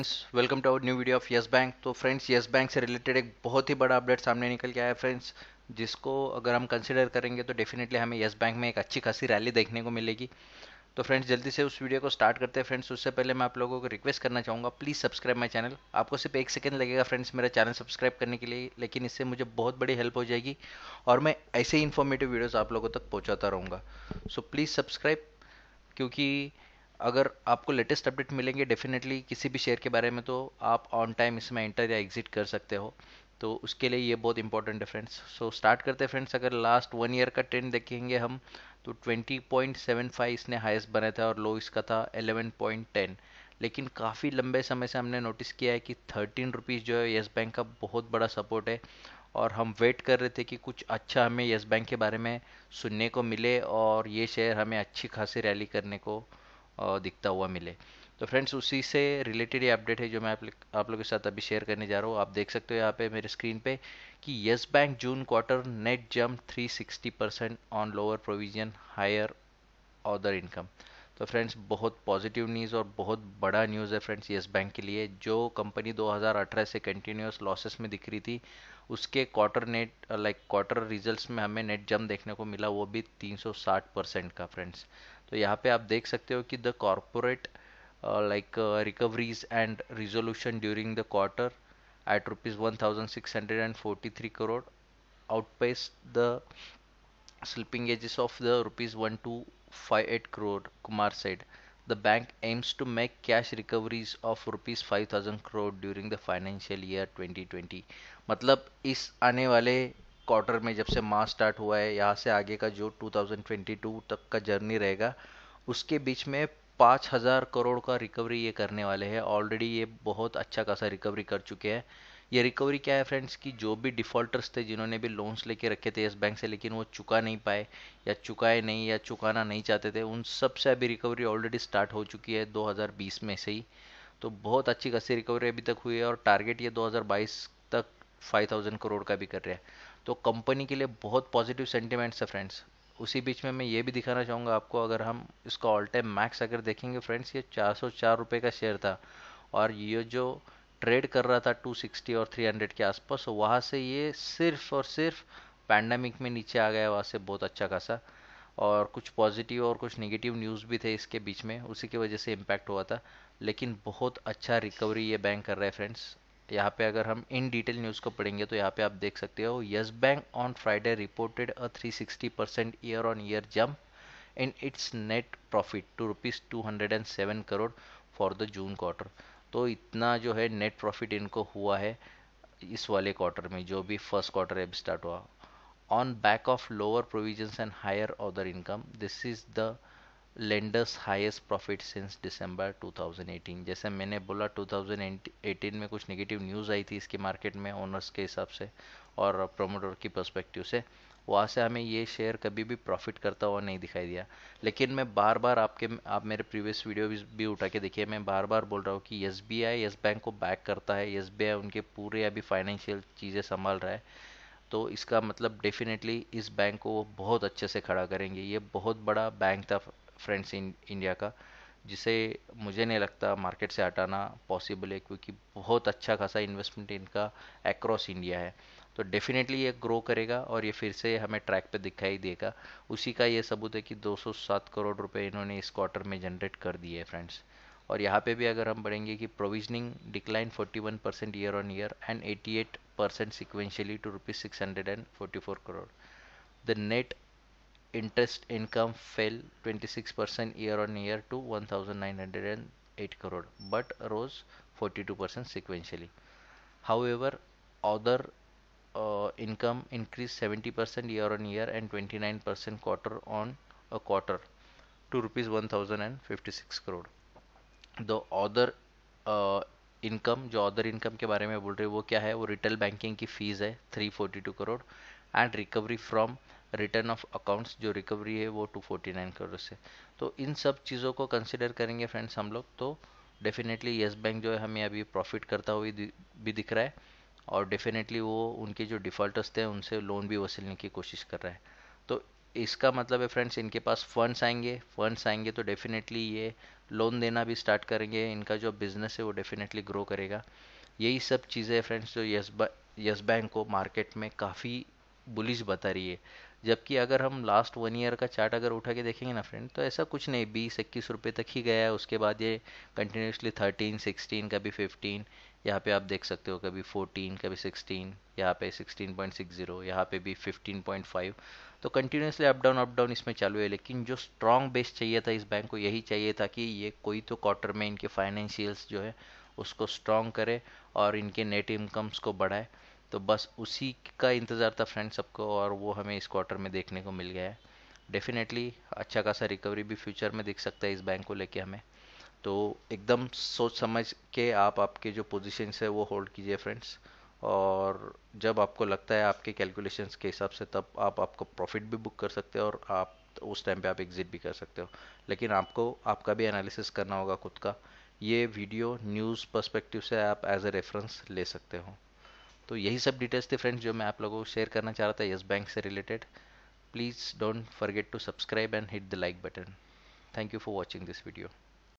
friends welcome to our new video of Yes Bank तो friends Yes Bank से related एक बहुत ही बड़ा अपडेट सामने निकल के आया है फ्रेंड्स जिसको अगर हम कंसिडर करेंगे तो डेफिनेटली हमें यस बैंक में एक अच्छी खासी रैली देखने को मिलेगी तो फ्रेंड्स जल्दी से उस वीडियो को स्टार्ट करते हैं फ्रेंड्स उससे पहले मैं आप लोगों को रिक्वेस्ट करना चाहूँगा प्लीज़ सब्सक्राइब माई चैनल आपको सिर्फ एक सेकंड लगेगा फ्रेंड्स मेरा चैनल सब्सक्राइब करने के लिए लेकिन इससे मुझे बहुत बड़ी हेल्प हो जाएगी और मैं ऐसे ही इन्फॉर्मेटिव वीडियोज़ आप लोगों तक पहुँचाता रहूँगा सो प्लीज़ सब्सक्राइब क्योंकि अगर आपको लेटेस्ट अपडेट मिलेंगे डेफिनेटली किसी भी शेयर के बारे में तो आप ऑन टाइम इसमें एंटर या एग्जिट कर सकते हो तो उसके लिए ये बहुत इंपॉर्टेंट है फ्रेंड्स सो स्टार्ट करते हैं फ्रेंड्स अगर लास्ट वन ईयर का ट्रेंड देखेंगे हम तो 20.75 इसने हाईएस्ट बनाया था और लो इसका था 11.10 लेकिन काफ़ी लंबे समय से हमने नोटिस किया है कि थर्टीन रुपीज़ जो है येस बैंक का बहुत बड़ा सपोर्ट है और हम वेट कर रहे थे कि कुछ अच्छा हमें येस बैंक के बारे में सुनने को मिले और ये शेयर हमें अच्छी खासी रैली करने को दिखता हुआ मिले तो फ्रेंड्स उसी से रिलेटेड ये अपडेट है जो मैं आप आप लोग के साथ अभी शेयर करने जा रहा हूँ आप देख सकते हो यहाँ पे मेरे स्क्रीन पे कि Yes Bank June quarter net jump 360 percent on lower provision higher other income तो फ्रेंड्स बहुत पॉजिटिव न्यूज़ और बहुत बड़ा न्यूज़ है फ्रेंड्स येस बैंक के लिए जो कंपनी 2018 से कंटिन्यूस लॉसेस में दिख रही थी उसके quarter net like quarter results में हमें नेट जम देखने को मिला वो भी 360 परसेंट का फ्रेंड्स तो यहाँ पे आप देख सकते हो कि the corporate like recoveries and resolution during the quarter at rupees one thousand six hundred and forty three crore outpace the slipping ages of the rupees one two five eight crore Kumar said the bank aims to make cash recoveries of rupees five thousand crore during the financial year twenty twenty मतलब इस आने वाले quarter में जब से मार्च start हुआ है यहाँ से आगे का जो 2022 तक का जर्नी रहेगा उसके बीच में पाँच हज़ार करोड़ का रिकवरी ये करने वाले हैं ऑलरेडी ये बहुत अच्छा खासा रिकवरी कर चुके हैं ये रिकवरी क्या है फ्रेंड्स कि जो भी डिफ़ॉल्टर्स थे जिन्होंने भी लोन्स लेके रखे थे येस बैंक से लेकिन वो चुका नहीं पाए या चुकाए नहीं या चुकाना नहीं चाहते थे उन सब से अभी रिकवरी ऑलरेडी स्टार्ट हो चुकी है 2020 में से ही तो बहुत अच्छी खासी रिकवरी अभी तक हुई है और टारगेट ये 2022 तक 5000 करोड़ का भी कर रहा है तो कंपनी के लिए बहुत पॉजिटिव सेंटिमेंट्स है फ्रेंड्स उसी बीच में मैं ये भी दिखाना चाहूँगा आपको अगर हम इसका ऑल टाइम मैक्स अगर देखेंगे फ्रेंड्स ये चार सौ का शेयर था और ये जो ट्रेड कर रहा था 260 और 300 के आसपास वहाँ से ये सिर्फ और सिर्फ पैंडमिक में नीचे आ गया वहाँ से बहुत अच्छा खासा और कुछ पॉजिटिव और कुछ नेगेटिव न्यूज़ भी थे इसके बीच में उसी की वजह से इम्पैक्ट हुआ था लेकिन बहुत अच्छा रिकवरी ये बैंक कर रहा है फ्रेंड्स यहाँ पे अगर हम इन डिटेल न्यूज़ को पढ़ेंगे तो यहाँ पे आप देख सकते हो Yes Bank on Friday reported a 360 percent year on year jump in its net profit to rupees two hundred and seven crore for the June quarter तो इतना जो है नेट प्रॉफिट इनको हुआ है इस वाले क्वार्टर में जो भी फर्स्ट क्वार्टर अब स्टार्ट हुआ on back of lower provision and higher order income this is the lender's highest profit since December 2018 जैसे मैंने बोला 2018 में कुछ नेगेटिव न्यूज़ आई थी इसके मार्केट में ओनर्स के हिसाब से और प्रोमोटर की पर्सपेक्टिव से वहाँ से हमें ये शेयर कभी भी प्रॉफिट करता हुआ नहीं दिखाई दिया लेकिन मैं बार बार आपके आप मेरे प्रीवियस वीडियो भी, भी उठा के देखिए मैं बार बार बोल रहा हूँ कि S B I Yes Bank को बैक करता है एस बी आई उनके पूरे अभी फाइनेंशियल चीज़ें संभाल रहा है तो इसका मतलब डेफिनेटली इस बैंक को वो बहुत अच्छे से खड़ा करेंगे ये बहुत बड़ा बैंक था फ्रेंड्स इन इंडिया का जिसे मुझे नहीं लगता मार्केट से हटाना पॉसिबल है क्योंकि बहुत अच्छा खासा इन्वेस्टमेंट इनका एक्रॉस इंडिया है तो डेफिनेटली ये ग्रो करेगा और ये फिर से हमें ट्रैक पे दिखाई देगा उसी का ये सबूत है कि 207 करोड़ रुपए इन्होंने इस क्वार्टर में जनरेट कर दिए है फ्रेंड्स और यहाँ पे भी अगर हम बढ़ेंगे कि provisioning decline 41 percent year on year and 88 percent sequentially to rupees six crore the net interest income fell 26% year on year to 1908 crore but rose 42% sequentially however other uh, income increased 70% year on year and 29% quarter on a quarter to rupees 1056 crore the other uh, income जो other income के बारे में बोल रहे हैं वो क्या है वो रिटेल बैंकिंग की फीस है 342 crore and recovery from return of accounts जो रिकवरी है वो 249 करोड़ से तो इन सब चीज़ों को कंसिडर करेंगे फ्रेंड्स हम लोग तो डेफिनेटली येस बैंक जो है हमें अभी प्रॉफिट करता हुई भी दिख रहा है और डेफिनेटली वो उनके जो डिफ़ॉल्टर्स थे उनसे लोन भी वसूलने की कोशिश कर रहा है तो इसका मतलब है फ्रेंड्स इनके पास फंड्स आएंगे फंड्स आएंगे तो डेफिनेटली ये लोन देना भी स्टार्ट करेंगे इनका जो बिज़नेस है वो डेफिनेटली ग्रो करेगा यही सब चीज़ें फ्रेंड्स जो यस बैंक को मार्केट में काफ़ी बुलिश बता रही है जबकि अगर हम लास्ट वन ईयर का चार्ट अगर उठा के देखेंगे ना फ्रेंड तो ऐसा कुछ नहीं बीस इक्कीस रुपये तक ही गया है उसके बाद ये कंटिन्यूसली थर्टीन सिक्सटीन कभी फिफ्टीन यहाँ पे आप देख सकते हो कभी फोर्टीन कभी सिक्सटीन यहाँ पे सिक्सटीन पॉइंट सिक्स जीरो यहाँ पे भी फिफ्टीन पॉइंट फाइव तो continuously up down up down इसमें चालू है लेकिन जो स्ट्रांग बेस चाहिए था इस बैंक को यही चाहिए था कि ये कोई तो क्वार्टर में इनके फाइनेंशियल्स जो है उसको स्ट्रॉन्ग करे और इनके नेट इनकम्स को बढ़ाए तो बस उसी का इंतज़ार था फ्रेंड सबको और वो हमें इस क्वार्टर में देखने को मिल गया है डेफिनेटली अच्छा खासा रिकवरी भी फ्यूचर में दिख सकता है इस बैंक को लेके हमें तो एकदम सोच समझ के आप आपके जो पोजिशन है वो होल्ड कीजिए फ्रेंड्स और जब आपको लगता है आपके कैलकुलेशंस के हिसाब से तब आप आपको प्रॉफिट भी बुक कर सकते हो और आप उस टाइम पे आप एग्जिट भी कर सकते हो लेकिन आपको आपका भी एनालिसिस करना होगा खुद का ये वीडियो न्यूज़ पर्सपेक्टिव से आप एज ए रेफरेंस ले सकते हो तो यही सब डिटेल्स थे फ्रेंड्स जो मैं आप लोगों को शेयर करना चाह रहा था येस बैंक से related please don't forget to subscribe and hit the like button thank you for watching this video